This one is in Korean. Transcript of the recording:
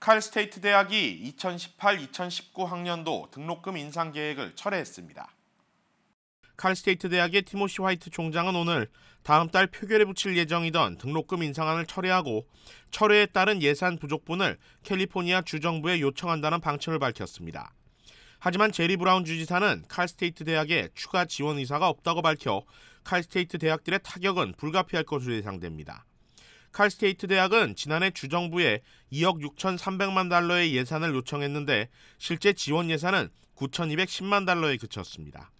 칼스테이트 대학이 2018-2019 학년도 등록금 인상 계획을 철회했습니다. 칼스테이트 대학의 티모시 화이트 총장은 오늘 다음 달 표결에 붙일 예정이던 등록금 인상안을 철회하고 철회에 따른 예산 부족분을 캘리포니아 주정부에 요청한다는 방침을 밝혔습니다. 하지만 제리 브라운 주지사는 칼스테이트 대학에 추가 지원 의사가 없다고 밝혀 칼스테이트 대학들의 타격은 불가피할 것으로 예상됩니다. 칼스테이트 대학은 지난해 주정부에 2억 6,300만 달러의 예산을 요청했는데 실제 지원 예산은 9,210만 달러에 그쳤습니다.